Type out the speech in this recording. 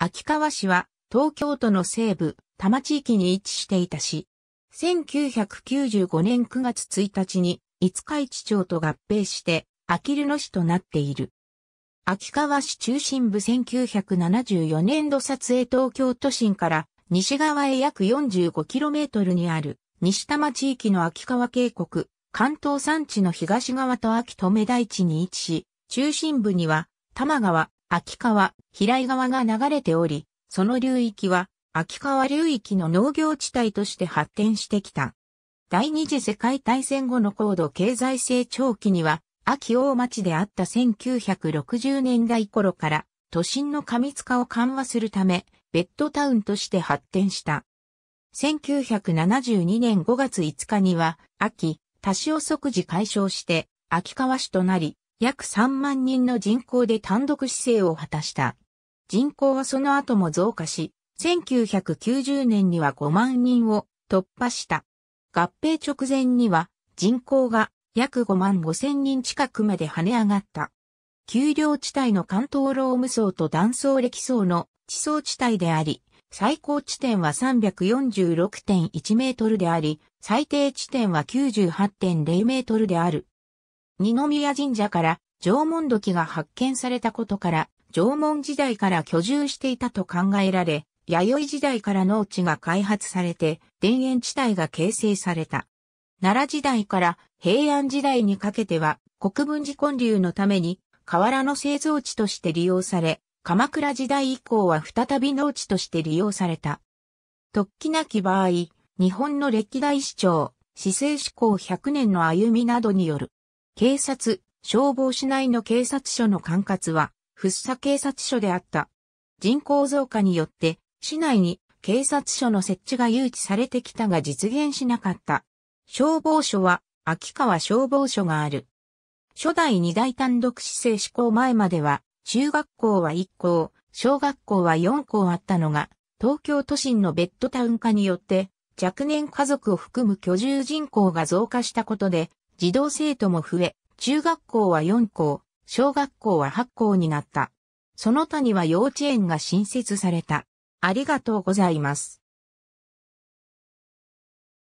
秋川市は東京都の西部、多摩地域に位置していた市。1995年9月1日に五日市町と合併して、秋留の野市となっている。秋川市中心部1974年度撮影東京都心から西側へ約 45km にある西多摩地域の秋川渓谷、関東山地の東側と秋留台地に位置し、中心部には多摩川、秋川、平井川が流れており、その流域は、秋川流域の農業地帯として発展してきた。第二次世界大戦後の高度経済成長期には、秋大町であった1960年代頃から、都心の過密化を緩和するため、ベッドタウンとして発展した。1972年5月5日には、秋、多少即時解消して、秋川市となり、約3万人の人口で単独市政を果たした。人口はその後も増加し、1990年には5万人を突破した。合併直前には人口が約5万5千人近くまで跳ね上がった。丘陵地帯の関東ローム層と断層歴層の地層地帯であり、最高地点は346.1メートルであり、最低地点は98.0メートルである。二宮神社から縄文土器が発見されたことから、縄文時代から居住していたと考えられ、弥生時代から農地が開発されて、田園地帯が形成された。奈良時代から平安時代にかけては、国分寺建立のために、河原の製造地として利用され、鎌倉時代以降は再び農地として利用された。突起なき場合、日本の歴代市長、市政志向100年の歩みなどによる警察、消防市内の警察署の管轄は、福生警察署であった。人口増加によって、市内に警察署の設置が誘致されてきたが実現しなかった。消防署は、秋川消防署がある。初代二大単独市政施行前までは、中学校は1校、小学校は4校あったのが、東京都心のベッドタウン化によって、若年家族を含む居住人口が増加したことで、児童生徒も増え、中学校は4校、小学校は8校になった。その他には幼稚園が新設された。ありがとうございます。